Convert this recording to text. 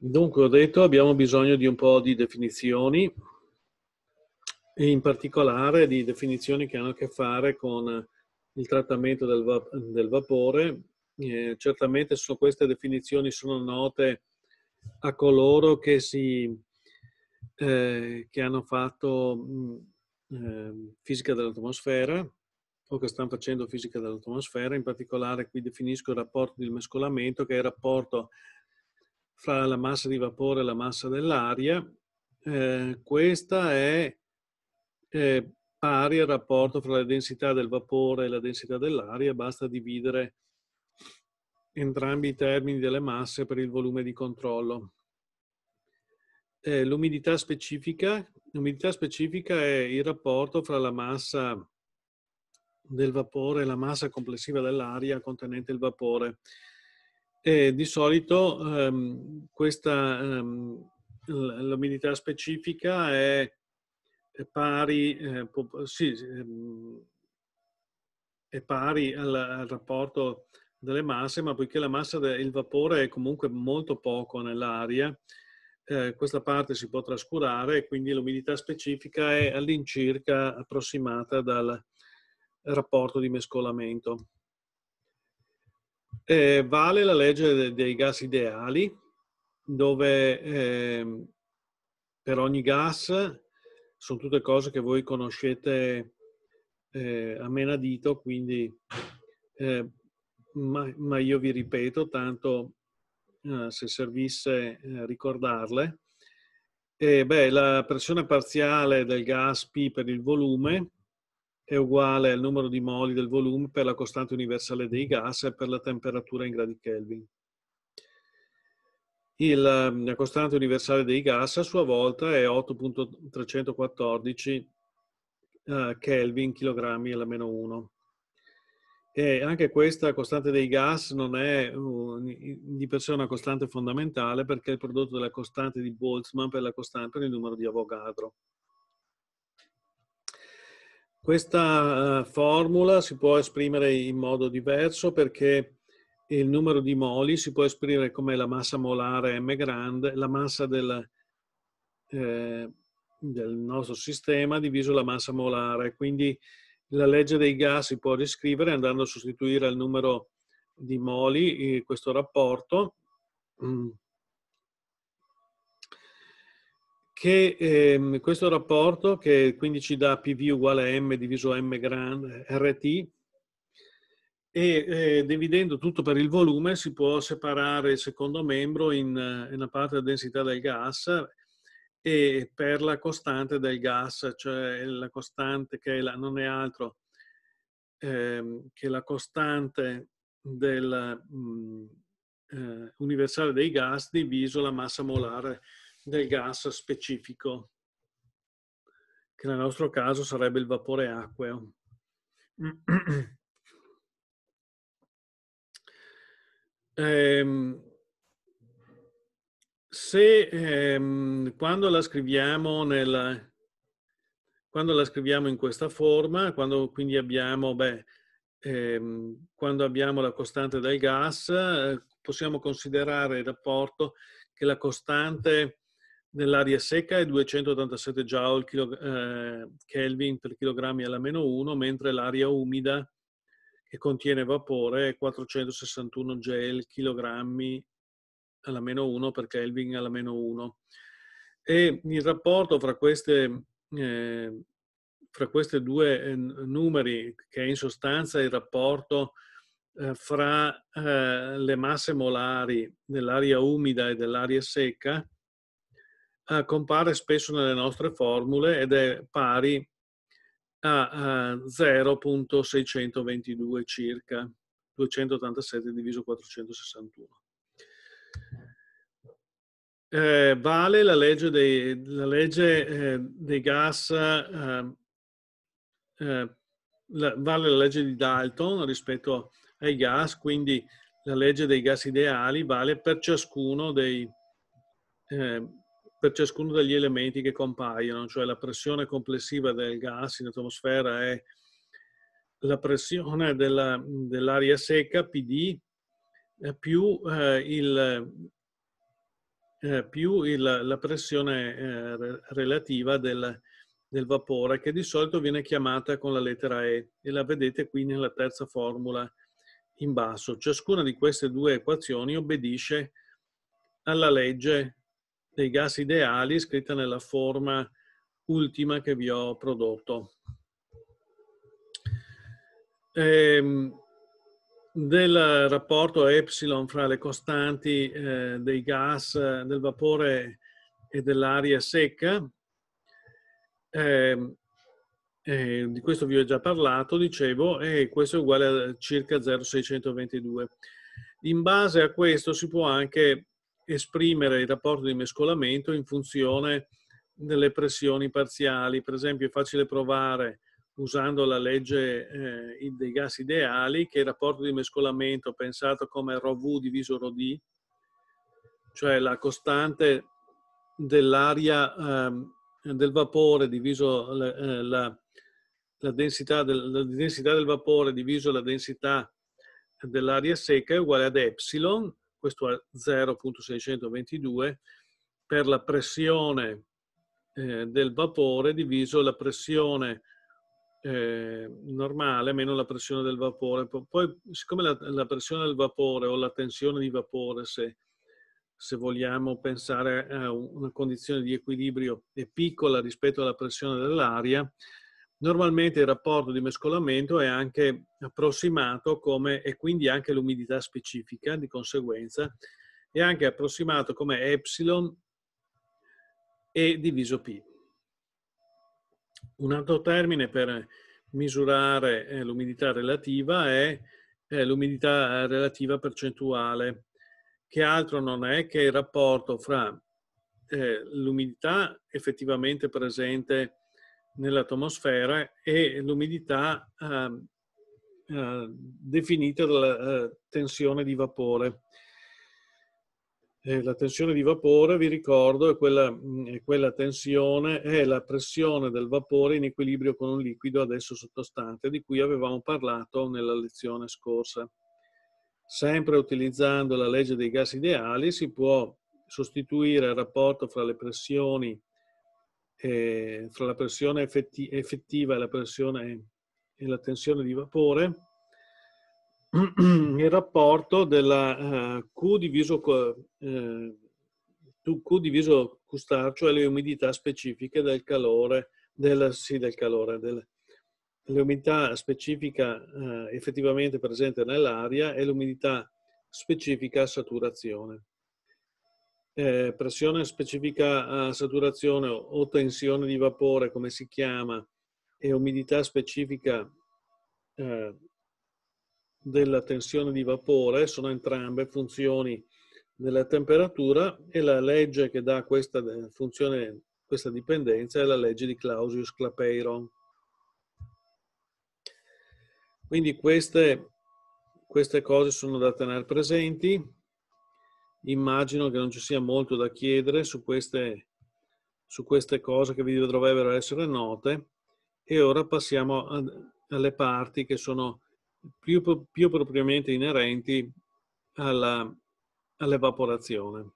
Dunque, ho detto, abbiamo bisogno di un po' di definizioni e in particolare di definizioni che hanno a che fare con il trattamento del, va del vapore. Eh, certamente su queste definizioni sono note a coloro che, si, eh, che hanno fatto mh, mm, eh, fisica dell'atmosfera o che stanno facendo fisica dell'atmosfera, in particolare qui definisco il rapporto di mescolamento che è il rapporto fra la massa di vapore e la massa dell'aria, eh, questa è eh, pari al rapporto fra la densità del vapore e la densità dell'aria, basta dividere entrambi i termini delle masse per il volume di controllo. Eh, l'umidità specifica, l'umidità specifica è il rapporto fra la massa del vapore e la massa complessiva dell'aria contenente il vapore. E di solito um, questa um, l'umidità specifica è pari, eh, sì, ehm, è pari al, al, rapporto delle masse, ma poiché la massa del vapore è comunque molto poco nell'aria, eh, questa parte si può trascurare, quindi l'umidità specifica è all'incirca approssimata dal rapporto di mescolamento eh, vale la legge dei gas ideali, dove eh, per ogni gas sono tutte cose che voi conoscete eh, a menadito, quindi eh, ma, ma, io vi ripeto, tanto eh, se servisse eh, ricordarle, beh, la pressione parziale del gas P per il volume è uguale al numero di moli del volume per la costante universale dei gas e per la temperatura in gradi Kelvin. Il, ehm, la costante universale dei gas a sua volta è 8.314 eh, Kelvin kg alla meno 1. E anche questa costante dei gas non è di per sé una costante fondamentale perché è il prodotto della costante di Boltzmann per, la per il numero di Avogadro. Questa eh, formula si può esprimere in modo diverso perché il numero di moli si può esprimere come la massa molare m grande, la massa del, eh, del nostro sistema diviso la massa molare. Quindi la legge dei gas si può riscrivere andando a sostituire al numero di moli questo rapporto. Mm. che ehm, questo rapporto, che quindi ci dà PV uguale a M diviso M grande RT, e eh, dividendo tutto per il volume si può separare il secondo membro in, in eh, una parte della densità del gas e per la costante del gas, cioè la costante che è la, non è altro ehm, che la costante del, mh, mm, eh, universale dei gas diviso la massa molare del gas specifico, che nel nostro caso sarebbe il vapore acqueo. Ehm, se ehm, quando, la nel, quando la scriviamo in questa forma, quando quindi abbiamo, beh, ehm, quando abbiamo la costante del gas, eh, possiamo considerare il rapporto che la costante nell'aria secca è 287 joule kilo, eh, eh, Kelvin per chilogrammi alla meno 1, mentre l'aria umida che contiene vapore è 461 gel chilogrammi alla meno 1 per Kelvin alla meno 1. E il rapporto fra, queste, eh, fra questi due eh, numeri, che è in sostanza il rapporto eh, fra eh, le masse molari dell'aria umida e dell'aria secca, compare spesso nelle nostre formule ed è pari a, 0.622 circa, 287 diviso 461. Eh, vale la legge dei, la legge, eh, dei gas, eh, eh, la, vale la legge di Dalton rispetto ai gas, quindi la legge dei gas ideali vale per ciascuno dei, eh, per ciascuno degli elementi che compaiono, cioè la pressione complessiva del gas in atmosfera è la pressione della, dell'aria secca PD più, eh, il, eh, più il, la pressione eh, relativa del, del, vapore che di solito viene chiamata con la lettera E e la vedete qui nella terza formula in basso. Ciascuna di queste due equazioni obbedisce alla legge dei gas ideali scritta nella forma ultima che vi ho prodotto. E, ehm, del rapporto epsilon fra le costanti eh, dei gas, del vapore e dell'aria secca, eh, eh, di questo vi ho già parlato, dicevo, e questo è uguale a circa 0,622. In base a questo si può anche esprimere il rapporto di mescolamento in funzione delle pressioni parziali. Per esempio è facile provare usando la legge eh, dei gas ideali che il rapporto di mescolamento pensato come ρV diviso ρD, cioè la costante dell'aria eh, del vapore diviso la, eh, la, la, densità del, la, densità del, vapore diviso la densità dell'aria secca è uguale ad epsilon questo è 0.622, per la pressione eh, del vapore diviso la pressione eh, normale meno la pressione del vapore. Poi, siccome la, la, pressione del vapore o la tensione di vapore, se, se vogliamo pensare a una condizione di equilibrio, è piccola rispetto alla pressione dell'aria, Normalmente il rapporto di mescolamento è anche approssimato come, e quindi anche l'umidità specifica di conseguenza, è anche approssimato come epsilon e diviso P. Un altro termine per misurare eh, l'umidità relativa è eh, l'umidità relativa percentuale, che altro non è che il rapporto fra eh, l'umidità effettivamente presente nell'atmosfera e l'umidità eh, eh, definita dalla eh, tensione di vapore. Eh, la tensione di vapore, vi ricordo, è quella, mm, è quella tensione, è la pressione del vapore in equilibrio con un liquido adesso sottostante, di cui avevamo parlato nella lezione scorsa. Sempre utilizzando la legge dei gas ideali si può sostituire il rapporto fra le pressioni eh, tra la pressione effetti, effettiva e la pressione e la tensione di vapore, il rapporto della eh, Q diviso eh, Q diviso Q star, cioè le umidità specifiche del calore, del, sì, del calore, del, l'umidità specifica eh, effettivamente presente nell'aria e l'umidità specifica a saturazione eh, pressione specifica a saturazione o tensione di vapore, come si chiama, e umidità specifica eh, della tensione di vapore sono entrambe funzioni della temperatura e la legge che dà questa eh, funzione, questa dipendenza è la legge di Clausius Clapeyron. Quindi queste, queste cose sono da tenere presenti immagino che non ci sia molto da chiedere su queste, su queste cose che vi dovrebbero essere note e ora passiamo a, alle parti che sono più, più propriamente inerenti alla, all'evaporazione.